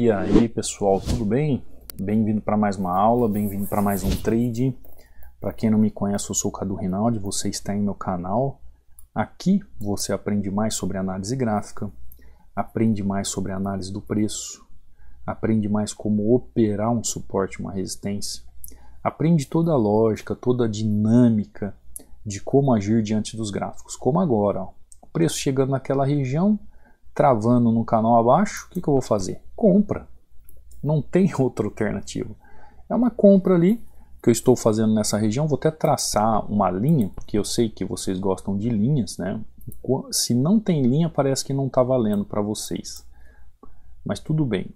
E aí pessoal, tudo bem? Bem-vindo para mais uma aula, bem-vindo para mais um trade. Para quem não me conhece, eu sou o Cadu Rinaldi, você está em meu canal. Aqui você aprende mais sobre análise gráfica, aprende mais sobre análise do preço, aprende mais como operar um suporte, uma resistência, aprende toda a lógica, toda a dinâmica de como agir diante dos gráficos, como agora. Ó. O preço chegando naquela região, travando no canal abaixo, o que, que eu vou fazer? Compra. Não tem outra alternativa. É uma compra ali que eu estou fazendo nessa região. Vou até traçar uma linha, porque eu sei que vocês gostam de linhas, né? Se não tem linha, parece que não está valendo para vocês. Mas tudo bem,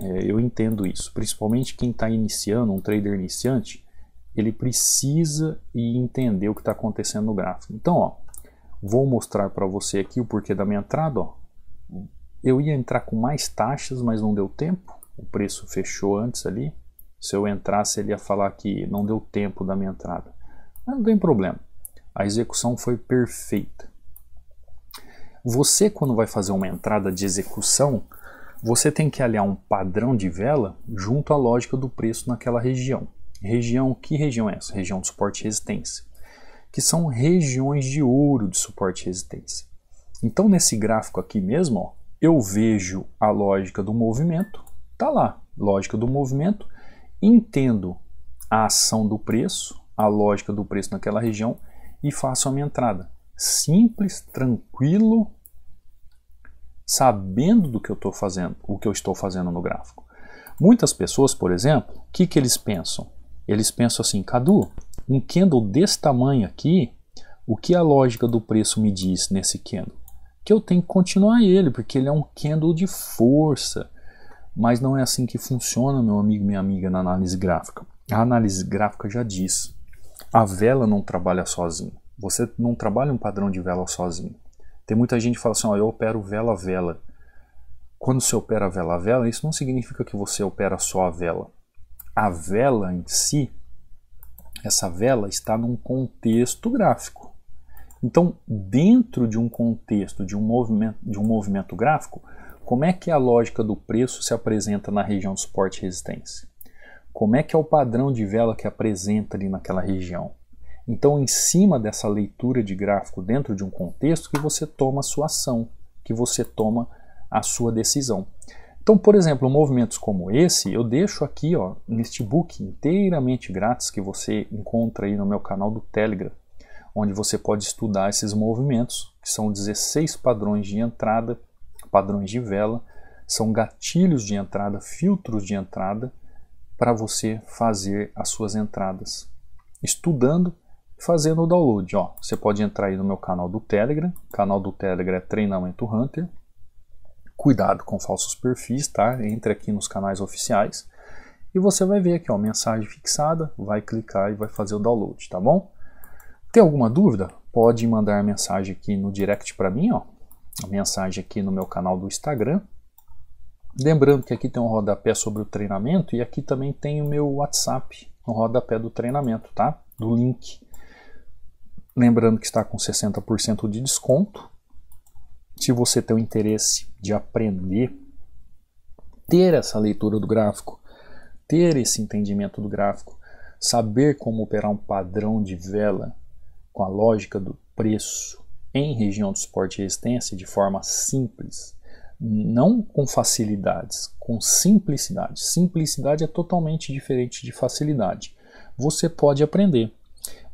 é, eu entendo isso. Principalmente quem está iniciando, um trader iniciante, ele precisa entender o que está acontecendo no gráfico. Então, ó, vou mostrar para você aqui o porquê da minha entrada. Ó. Eu ia entrar com mais taxas, mas não deu tempo. O preço fechou antes ali. Se eu entrasse, ele ia falar que não deu tempo da minha entrada. Mas não tem problema. A execução foi perfeita. Você, quando vai fazer uma entrada de execução, você tem que aliar um padrão de vela junto à lógica do preço naquela região. Região, que região é essa? Região de suporte e resistência. Que são regiões de ouro de suporte e resistência. Então, nesse gráfico aqui mesmo, ó, eu vejo a lógica do movimento, tá lá, lógica do movimento, entendo a ação do preço, a lógica do preço naquela região e faço a minha entrada. Simples, tranquilo, sabendo do que eu estou fazendo, o que eu estou fazendo no gráfico. Muitas pessoas, por exemplo, o que, que eles pensam? Eles pensam assim, Cadu, um candle desse tamanho aqui, o que a lógica do preço me diz nesse candle? que eu tenho que continuar ele, porque ele é um candle de força. Mas não é assim que funciona, meu amigo, minha amiga, na análise gráfica. A análise gráfica já diz: a vela não trabalha sozinha. Você não trabalha um padrão de vela sozinho. Tem muita gente que fala assim: oh, eu opero vela a vela. Quando você opera vela a vela, isso não significa que você opera só a vela. A vela em si, essa vela está num contexto gráfico então, dentro de um contexto de um movimento, de um movimento gráfico, como é que a lógica do preço se apresenta na região de suporte e resistência? Como é que é o padrão de vela que apresenta ali naquela região? Então, em cima dessa leitura de gráfico dentro de um contexto que você toma a sua ação, que você toma a sua decisão. Então, por exemplo, movimentos como esse, eu deixo aqui, ó, neste book inteiramente grátis que você encontra aí no meu canal do Telegram onde você pode estudar esses movimentos, que são 16 padrões de entrada, padrões de vela, são gatilhos de entrada, filtros de entrada, para você fazer as suas entradas. Estudando, fazendo o download. Ó, você pode entrar aí no meu canal do Telegram. O canal do Telegram é Treinamento Hunter. Cuidado com falsos perfis, tá? Entre aqui nos canais oficiais. E você vai ver aqui, ó, mensagem fixada, vai clicar e vai fazer o download, tá bom? Tem alguma dúvida? Pode mandar mensagem aqui no direct para mim, ó. mensagem aqui no meu canal do Instagram. Lembrando que aqui tem um rodapé sobre o treinamento e aqui também tem o meu WhatsApp no rodapé do treinamento, tá? Do link. Lembrando que está com 60% de desconto. Se você tem o interesse de aprender, ter essa leitura do gráfico, ter esse entendimento do gráfico, saber como operar um padrão de vela, com a lógica do preço em região de suporte e resistência de forma simples, não com facilidades, com simplicidade. Simplicidade é totalmente diferente de facilidade. Você pode aprender.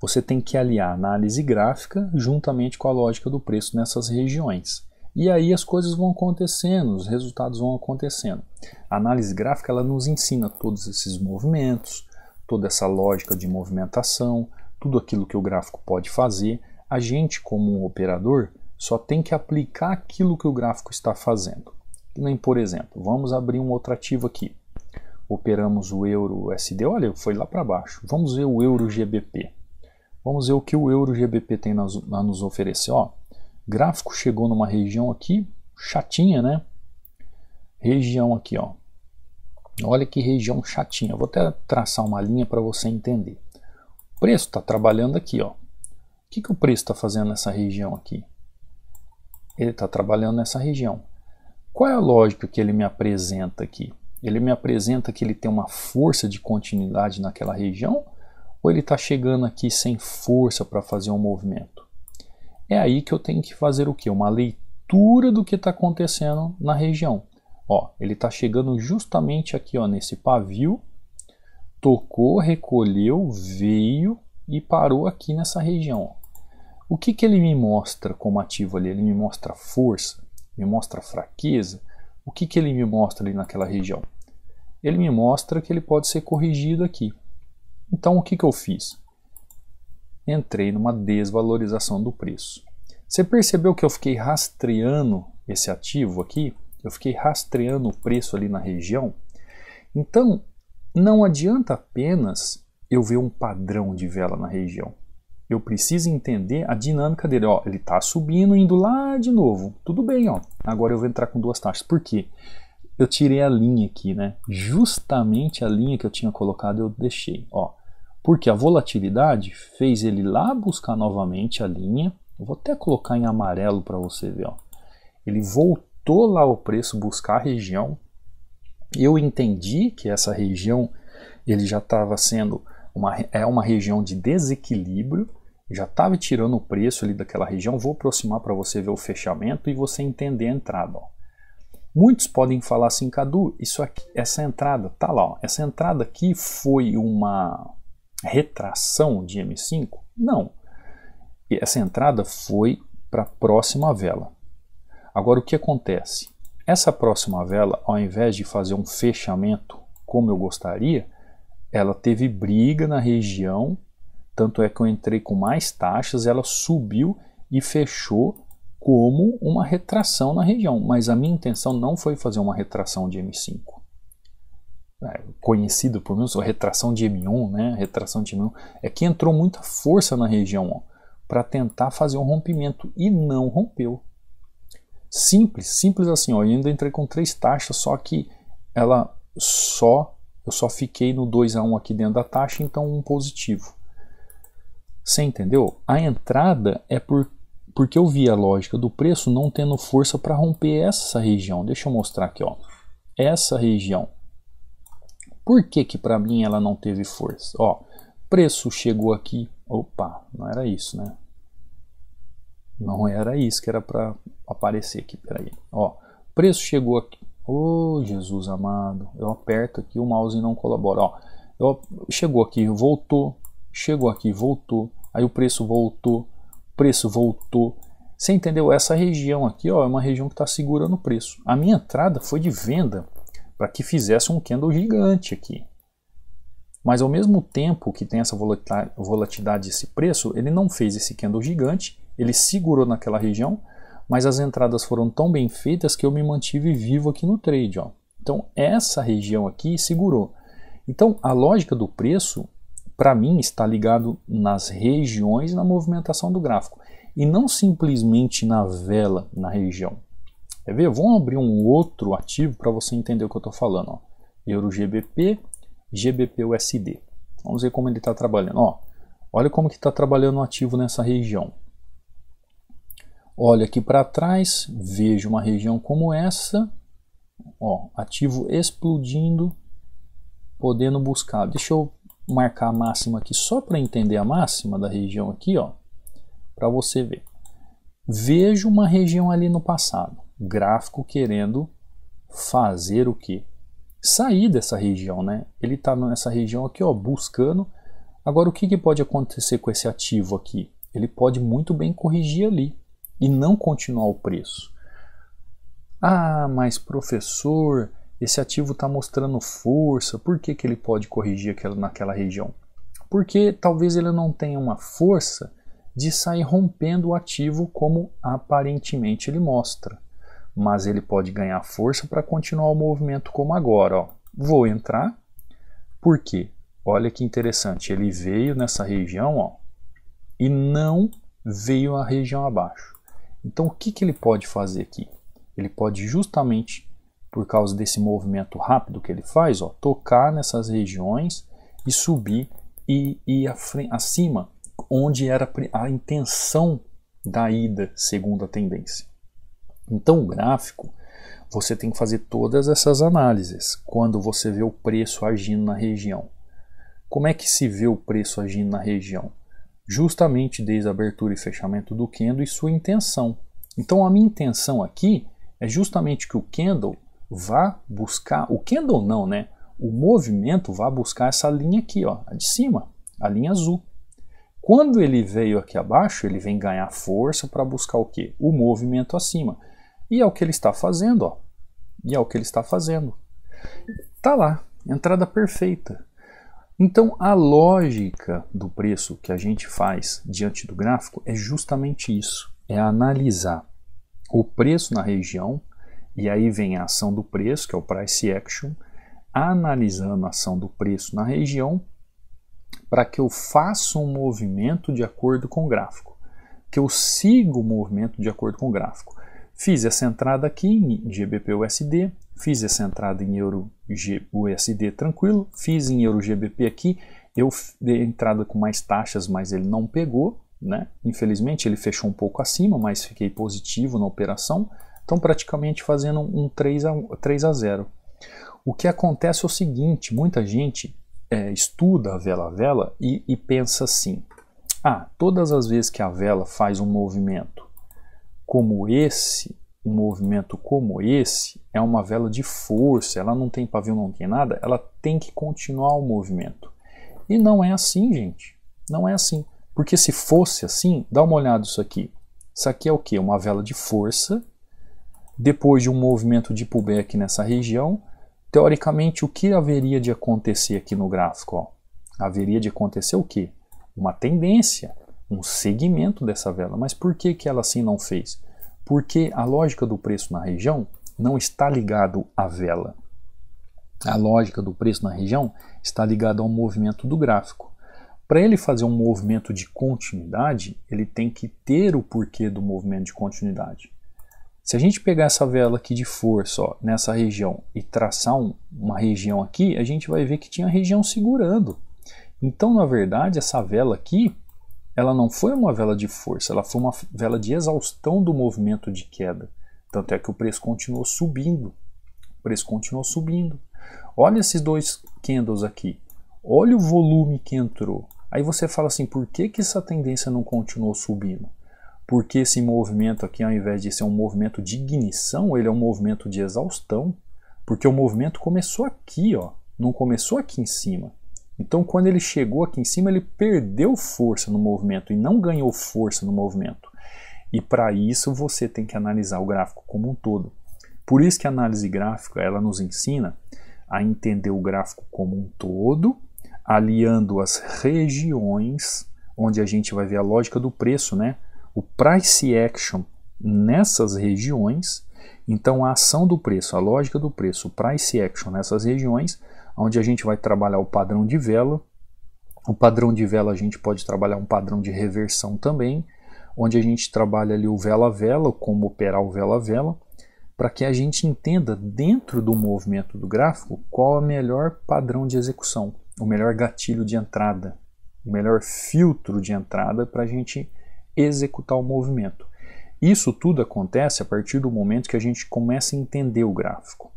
Você tem que aliar análise gráfica juntamente com a lógica do preço nessas regiões. E aí as coisas vão acontecendo, os resultados vão acontecendo. A análise gráfica ela nos ensina todos esses movimentos, toda essa lógica de movimentação, tudo aquilo que o gráfico pode fazer, a gente, como um operador, só tem que aplicar aquilo que o gráfico está fazendo. Nem, por exemplo, vamos abrir um outro ativo aqui. Operamos o euro USD, olha, foi lá para baixo. Vamos ver o euro GBP. Vamos ver o que o euro GBP tem a nos oferecer. Ó, gráfico chegou numa região aqui, chatinha, né? Região aqui, ó. Olha que região chatinha. vou até traçar uma linha para você entender preço está trabalhando aqui. Ó. O que, que o preço está fazendo nessa região aqui? Ele está trabalhando nessa região. Qual é a lógica que ele me apresenta aqui? Ele me apresenta que ele tem uma força de continuidade naquela região ou ele está chegando aqui sem força para fazer um movimento? É aí que eu tenho que fazer o que? Uma leitura do que está acontecendo na região. Ó, ele está chegando justamente aqui ó, nesse pavio tocou, recolheu, veio e parou aqui nessa região. O que, que ele me mostra como ativo ali? Ele me mostra força, me mostra fraqueza. O que, que ele me mostra ali naquela região? Ele me mostra que ele pode ser corrigido aqui. Então o que, que eu fiz? Entrei numa desvalorização do preço. Você percebeu que eu fiquei rastreando esse ativo aqui? Eu fiquei rastreando o preço ali na região? Então, não adianta apenas eu ver um padrão de vela na região. Eu preciso entender a dinâmica dele. Ó, ele está subindo, indo lá de novo. Tudo bem, ó. Agora eu vou entrar com duas taxas. Por quê? Eu tirei a linha aqui, né? Justamente a linha que eu tinha colocado eu deixei, ó. Porque a volatilidade fez ele lá buscar novamente a linha. Eu vou até colocar em amarelo para você ver, ó. Ele voltou lá o preço buscar a região, eu entendi que essa região ele já estava sendo uma, é uma região de desequilíbrio, já estava tirando o preço ali daquela região. Vou aproximar para você ver o fechamento e você entender a entrada. Ó. Muitos podem falar assim, Cadu, isso aqui, essa entrada, tá lá, ó, essa entrada aqui foi uma retração de M5? Não. Essa entrada foi para a próxima vela. Agora o que acontece? Essa próxima vela, ao invés de fazer um fechamento como eu gostaria, ela teve briga na região, tanto é que eu entrei com mais taxas, ela subiu e fechou como uma retração na região, mas a minha intenção não foi fazer uma retração de M5. É, conhecido por menos retração de M1, né? Retração de M1 é que entrou muita força na região para tentar fazer um rompimento e não rompeu. Simples, simples assim. Ó, eu ainda entrei com três taxas, só que ela só, eu só fiquei no 2 a 1 aqui dentro da taxa, então um positivo. Você entendeu? A entrada é por, porque eu vi a lógica do preço não tendo força para romper essa região. Deixa eu mostrar aqui, ó. Essa região. Por que que para mim ela não teve força? Ó, preço chegou aqui, opa, não era isso, né? Não era isso que era para aparecer aqui. Peraí. Ó, preço chegou aqui. Ô oh, Jesus amado. Eu aperto aqui, o mouse não colabora. Ó, eu, chegou aqui, voltou. Chegou aqui, voltou. Aí o preço voltou. Preço voltou. Você entendeu? Essa região aqui ó, é uma região que está segurando o preço. A minha entrada foi de venda para que fizesse um candle gigante aqui. Mas ao mesmo tempo que tem essa volatilidade desse preço, ele não fez esse candle gigante ele segurou naquela região, mas as entradas foram tão bem feitas que eu me mantive vivo aqui no trade. Ó. Então essa região aqui segurou. Então a lógica do preço, para mim, está ligado nas regiões e na movimentação do gráfico e não simplesmente na vela na região. Quer ver? Vamos abrir um outro ativo para você entender o que eu estou falando. Ó. Euro GBP, GBP USD. Vamos ver como ele está trabalhando. Ó, olha como que está trabalhando o ativo nessa região. Olho aqui para trás, vejo uma região como essa, ó, ativo explodindo, podendo buscar. Deixa eu marcar a máxima aqui só para entender a máxima da região aqui, ó, para você ver. Vejo uma região ali no passado, gráfico querendo fazer o quê? Sair dessa região, né? Ele está nessa região aqui, ó, buscando. Agora, o que, que pode acontecer com esse ativo aqui? Ele pode muito bem corrigir ali e não continuar o preço. Ah, mas professor, esse ativo está mostrando força, por que, que ele pode corrigir aquela, naquela região? Porque talvez ele não tenha uma força de sair rompendo o ativo como aparentemente ele mostra. Mas ele pode ganhar força para continuar o movimento como agora. Ó. Vou entrar, porque olha que interessante, ele veio nessa região ó, e não veio a região abaixo. Então, o que, que ele pode fazer aqui? Ele pode justamente, por causa desse movimento rápido que ele faz, ó, tocar nessas regiões e subir e ir acima, onde era a intenção da ida, segundo a tendência. Então, o gráfico, você tem que fazer todas essas análises quando você vê o preço agindo na região. Como é que se vê o preço agindo na região? justamente desde a abertura e fechamento do candle e sua intenção. Então a minha intenção aqui é justamente que o candle vá buscar, o candle não, né? O movimento vá buscar essa linha aqui, ó, a de cima, a linha azul. Quando ele veio aqui abaixo, ele vem ganhar força para buscar o quê? O movimento acima. E é o que ele está fazendo, ó. E é o que ele está fazendo. Tá lá, entrada perfeita. Então, a lógica do preço que a gente faz diante do gráfico é justamente isso: é analisar o preço na região, e aí vem a ação do preço, que é o price action, analisando a ação do preço na região para que eu faça um movimento de acordo com o gráfico, que eu siga o movimento de acordo com o gráfico. Fiz essa entrada aqui em GBP/USD, fiz essa entrada em euro USD tranquilo, fiz em euro GBP aqui, eu dei entrada com mais taxas, mas ele não pegou, né? Infelizmente ele fechou um pouco acima, mas fiquei positivo na operação, então praticamente fazendo um 3 a, 3 a 0. O que acontece é o seguinte, muita gente é, estuda a vela a vela e, e pensa assim, ah, todas as vezes que a vela faz um movimento como esse, um movimento como esse, é uma vela de força, ela não tem pavio, não tem nada, ela tem que continuar o movimento. E não é assim, gente. Não é assim. Porque se fosse assim, dá uma olhada isso aqui. Isso aqui é o que? Uma vela de força. Depois de um movimento de pullback nessa região, teoricamente o que haveria de acontecer aqui no gráfico? Ó? Haveria de acontecer o que? Uma tendência um segmento dessa vela. Mas por que, que ela assim não fez? Porque a lógica do preço na região não está ligado à vela. A lógica do preço na região está ligada ao movimento do gráfico. Para ele fazer um movimento de continuidade, ele tem que ter o porquê do movimento de continuidade. Se a gente pegar essa vela aqui de força ó, nessa região e traçar um, uma região aqui, a gente vai ver que tinha região segurando. Então, na verdade, essa vela aqui ela não foi uma vela de força, ela foi uma vela de exaustão do movimento de queda. Tanto é que o preço continuou subindo. O preço continuou subindo. Olha esses dois candles aqui. Olha o volume que entrou. Aí você fala assim, por que, que essa tendência não continuou subindo? Porque esse movimento aqui, ao invés de ser um movimento de ignição, ele é um movimento de exaustão. Porque o movimento começou aqui, ó, não começou aqui em cima. Então, quando ele chegou aqui em cima, ele perdeu força no movimento e não ganhou força no movimento. E para isso você tem que analisar o gráfico como um todo. Por isso que a análise gráfica ela nos ensina a entender o gráfico como um todo, aliando as regiões onde a gente vai ver a lógica do preço, né? O price action nessas regiões. Então a ação do preço, a lógica do preço, o price action nessas regiões onde a gente vai trabalhar o padrão de vela. O padrão de vela a gente pode trabalhar um padrão de reversão também, onde a gente trabalha ali o vela a vela, como operar o vela a vela, para que a gente entenda dentro do movimento do gráfico qual é o melhor padrão de execução, o melhor gatilho de entrada, o melhor filtro de entrada para a gente executar o movimento. Isso tudo acontece a partir do momento que a gente começa a entender o gráfico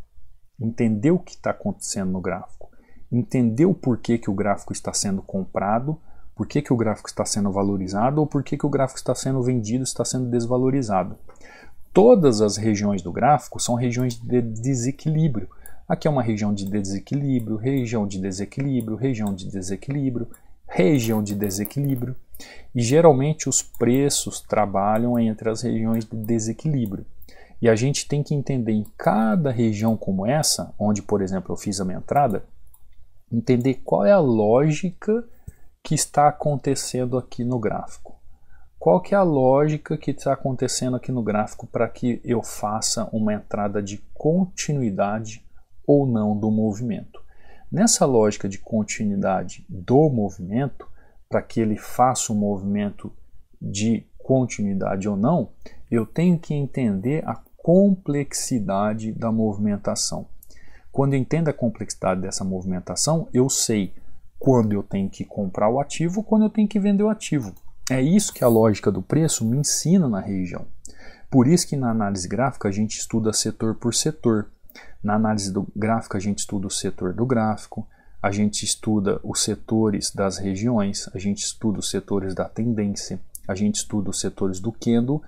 entender o que está acontecendo no gráfico, entender o porquê que o gráfico está sendo comprado, por que, que o gráfico está sendo valorizado ou por que, que o gráfico está sendo vendido, está sendo desvalorizado. Todas as regiões do gráfico são regiões de desequilíbrio. Aqui é uma região de desequilíbrio, região de desequilíbrio, região de desequilíbrio, região de desequilíbrio. E geralmente os preços trabalham entre as regiões de desequilíbrio. E a gente tem que entender em cada região como essa, onde, por exemplo, eu fiz a minha entrada, entender qual é a lógica que está acontecendo aqui no gráfico. Qual que é a lógica que está acontecendo aqui no gráfico para que eu faça uma entrada de continuidade ou não do movimento? Nessa lógica de continuidade do movimento, para que ele faça um movimento de continuidade ou não, eu tenho que entender a complexidade da movimentação. Quando eu entendo a complexidade dessa movimentação, eu sei quando eu tenho que comprar o ativo, quando eu tenho que vender o ativo. É isso que a lógica do preço me ensina na região. Por isso que na análise gráfica a gente estuda setor por setor. Na análise do gráfico a gente estuda o setor do gráfico, a gente estuda os setores das regiões, a gente estuda os setores da tendência, a gente estuda os setores do candle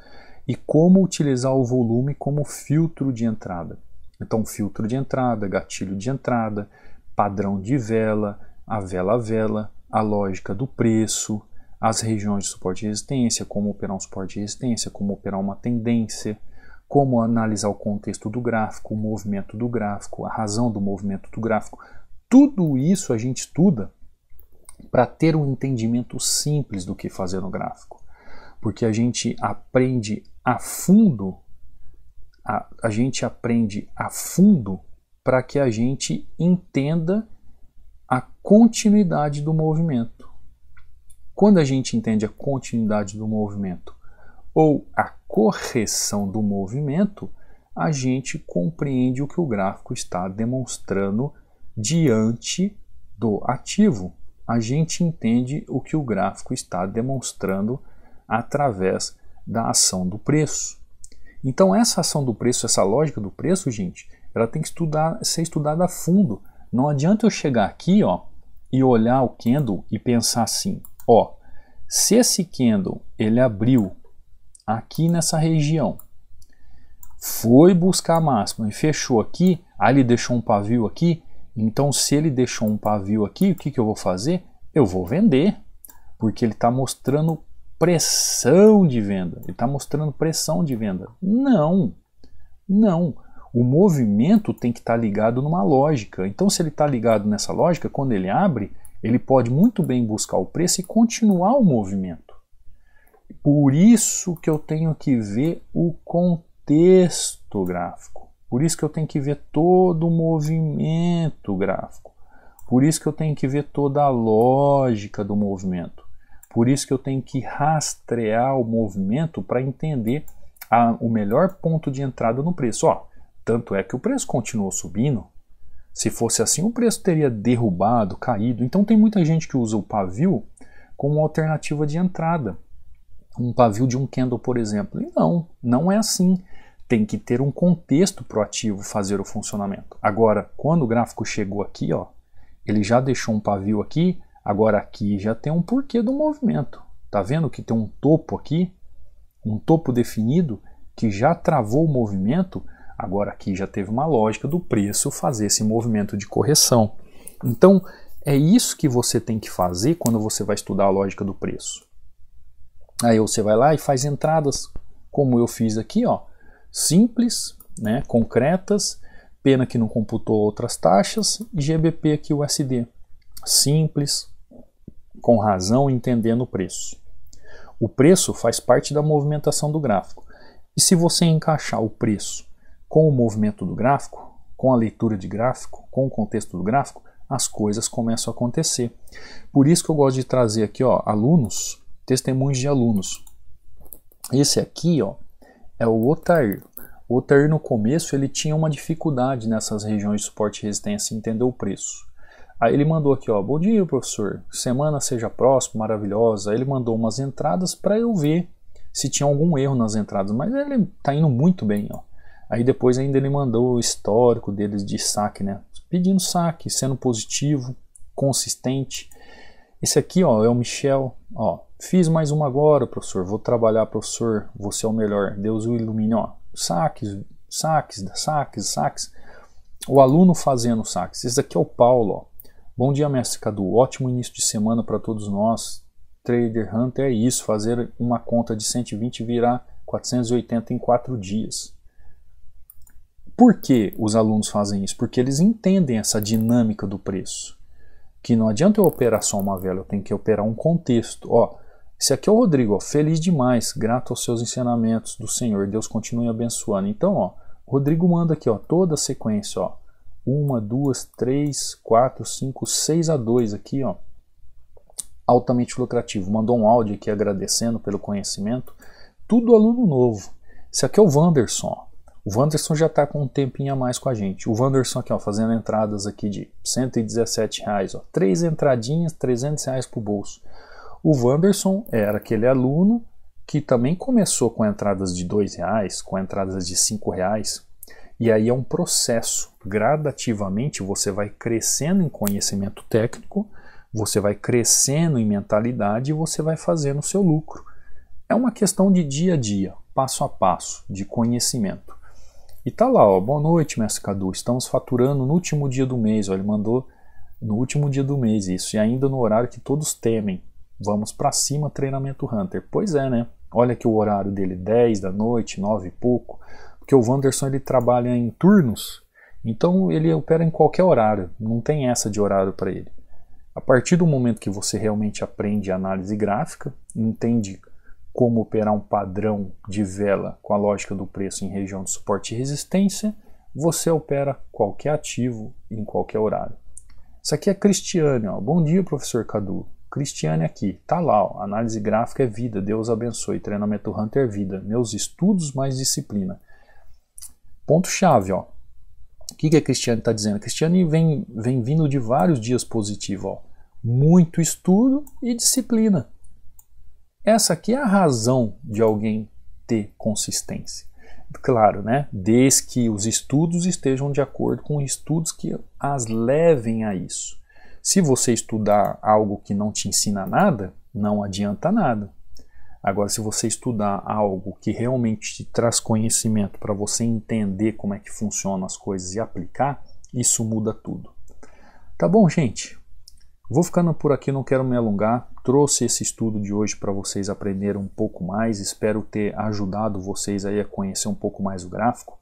e como utilizar o volume como filtro de entrada. Então, filtro de entrada, gatilho de entrada, padrão de vela, a vela a vela, a lógica do preço, as regiões de suporte e resistência, como operar um suporte e resistência, como operar uma tendência, como analisar o contexto do gráfico, o movimento do gráfico, a razão do movimento do gráfico. Tudo isso a gente estuda para ter um entendimento simples do que fazer no gráfico porque a gente aprende a fundo, a, a gente aprende a fundo para que a gente entenda a continuidade do movimento. Quando a gente entende a continuidade do movimento ou a correção do movimento, a gente compreende o que o gráfico está demonstrando diante do ativo. A gente entende o que o gráfico está demonstrando através da ação do preço. Então essa ação do preço, essa lógica do preço, gente, ela tem que estudar, ser estudada a fundo. Não adianta eu chegar aqui, ó, e olhar o candle e pensar assim, ó, se esse candle ele abriu aqui nessa região, foi buscar a máxima e fechou aqui, aí ele deixou um pavio aqui, então se ele deixou um pavio aqui, o que, que eu vou fazer? Eu vou vender, porque ele está mostrando pressão de venda. Ele está mostrando pressão de venda. Não, não. O movimento tem que estar tá ligado numa lógica. Então, se ele está ligado nessa lógica, quando ele abre, ele pode muito bem buscar o preço e continuar o movimento. Por isso que eu tenho que ver o contexto gráfico. Por isso que eu tenho que ver todo o movimento gráfico. Por isso que eu tenho que ver toda a lógica do movimento. Por isso que eu tenho que rastrear o movimento para entender a, o melhor ponto de entrada no preço. Ó, tanto é que o preço continuou subindo. Se fosse assim, o preço teria derrubado, caído. Então tem muita gente que usa o pavio como alternativa de entrada. Um pavio de um candle, por exemplo. E não, não é assim. Tem que ter um contexto para o ativo fazer o funcionamento. Agora, quando o gráfico chegou aqui, ó, ele já deixou um pavio aqui, Agora aqui já tem um porquê do movimento. Tá vendo que tem um topo aqui, um topo definido que já travou o movimento. Agora aqui já teve uma lógica do preço fazer esse movimento de correção. Então é isso que você tem que fazer quando você vai estudar a lógica do preço. Aí você vai lá e faz entradas, como eu fiz aqui, ó, simples, né, concretas, pena que não computou outras taxas, GBP aqui o Simples, com razão entendendo o preço. O preço faz parte da movimentação do gráfico. E se você encaixar o preço com o movimento do gráfico, com a leitura de gráfico, com o contexto do gráfico, as coisas começam a acontecer. Por isso que eu gosto de trazer aqui, ó, alunos, testemunhos de alunos. Esse aqui, ó, é o Otair. O Otair no começo ele tinha uma dificuldade nessas regiões de suporte e resistência entender o preço. Aí ele mandou aqui, ó, bom dia, professor. Semana seja próxima, maravilhosa. Aí ele mandou umas entradas para eu ver se tinha algum erro nas entradas, mas ele tá indo muito bem, ó. Aí depois ainda ele mandou o histórico deles de saque, né? Pedindo saque, sendo positivo, consistente. Esse aqui, ó, é o Michel, ó. Fiz mais uma agora, professor. Vou trabalhar, professor. Você é o melhor. Deus o ilumine, ó. Saques, saques, saques, saques. O aluno fazendo saques. Esse aqui é o Paulo, ó Bom dia, mestre Cadu. Ótimo início de semana para todos nós. Trader Hunter é isso, fazer uma conta de 120 virar 480 em 4 dias. Por que os alunos fazem isso? Porque eles entendem essa dinâmica do preço. Que não adianta eu operar só uma vela, eu tenho que operar um contexto. Ó, esse aqui é o Rodrigo, ó, feliz demais, grato aos seus ensinamentos do Senhor, Deus continue abençoando. Então, ó, Rodrigo manda aqui, ó, toda a sequência, ó uma, duas, três, quatro, cinco, seis a dois aqui, ó. Altamente lucrativo. Mandou um áudio aqui agradecendo pelo conhecimento. Tudo aluno novo. Esse aqui é o Wanderson. O Wanderson já está com um tempinho a mais com a gente. O Wanderson aqui, ó, fazendo entradas aqui de 117 reais, ó. Três entradinhas, 300 reais pro bolso. O Wanderson era aquele aluno que também começou com entradas de dois reais, com entradas de cinco reais, e aí é um processo. Gradativamente você vai crescendo em conhecimento técnico, você vai crescendo em mentalidade e você vai fazendo o seu lucro. É uma questão de dia a dia, passo a passo, de conhecimento. E tá lá, ó, boa noite, mestre Cadu. Estamos faturando no último dia do mês. Ó, ele mandou no último dia do mês isso, e ainda no horário que todos temem. Vamos para cima, treinamento Hunter. Pois é, né? Olha que o horário dele, 10 da noite, 9 e pouco porque o Wanderson ele trabalha em turnos, então ele opera em qualquer horário, não tem essa de horário para ele. A partir do momento que você realmente aprende análise gráfica, entende como operar um padrão de vela com a lógica do preço em região de suporte e resistência, você opera qualquer ativo em qualquer horário. Isso aqui é Cristiane, ó. bom dia professor Cadu. Cristiane aqui, tá lá, ó. análise gráfica é vida, Deus abençoe, treinamento Hunter é vida, meus estudos mais disciplina. Ponto-chave, ó. O que, que a Cristiane está dizendo? A Cristiane vem, vem vindo de vários dias positivo, ó. Muito estudo e disciplina. Essa aqui é a razão de alguém ter consistência. Claro, né? Desde que os estudos estejam de acordo com estudos que as levem a isso. Se você estudar algo que não te ensina nada, não adianta nada. Agora, se você estudar algo que realmente te traz conhecimento para você entender como é que funcionam as coisas e aplicar, isso muda tudo. Tá bom, gente? Vou ficando por aqui, não quero me alongar. Trouxe esse estudo de hoje para vocês aprenderem um pouco mais. Espero ter ajudado vocês aí a conhecer um pouco mais o gráfico.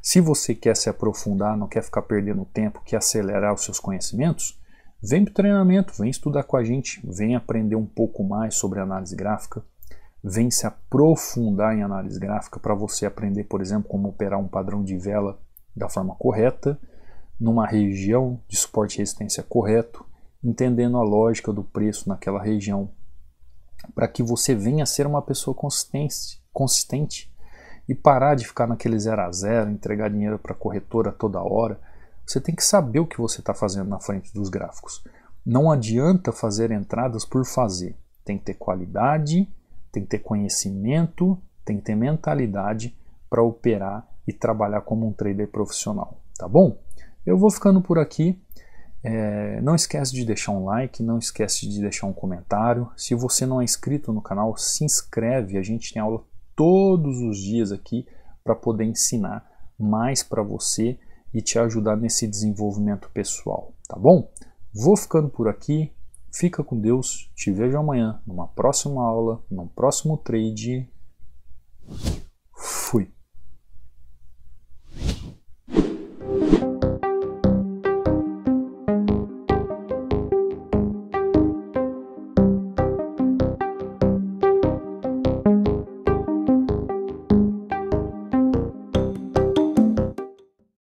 Se você quer se aprofundar, não quer ficar perdendo tempo, quer acelerar os seus conhecimentos, vem para o treinamento, vem estudar com a gente, vem aprender um pouco mais sobre análise gráfica vem se aprofundar em análise gráfica para você aprender, por exemplo, como operar um padrão de vela da forma correta, numa região de suporte e resistência correto, entendendo a lógica do preço naquela região, para que você venha a ser uma pessoa consistente, consistente e parar de ficar naquele zero a zero, entregar dinheiro para a corretora toda hora. Você tem que saber o que você está fazendo na frente dos gráficos. Não adianta fazer entradas por fazer. Tem que ter qualidade, tem que ter conhecimento, tem que ter mentalidade para operar e trabalhar como um trader profissional, tá bom? Eu vou ficando por aqui. É, não esquece de deixar um like, não esquece de deixar um comentário. Se você não é inscrito no canal, se inscreve. A gente tem aula todos os dias aqui para poder ensinar mais para você e te ajudar nesse desenvolvimento pessoal, tá bom? Vou ficando por aqui. Fica com Deus, te vejo amanhã, numa próxima aula, num próximo trade.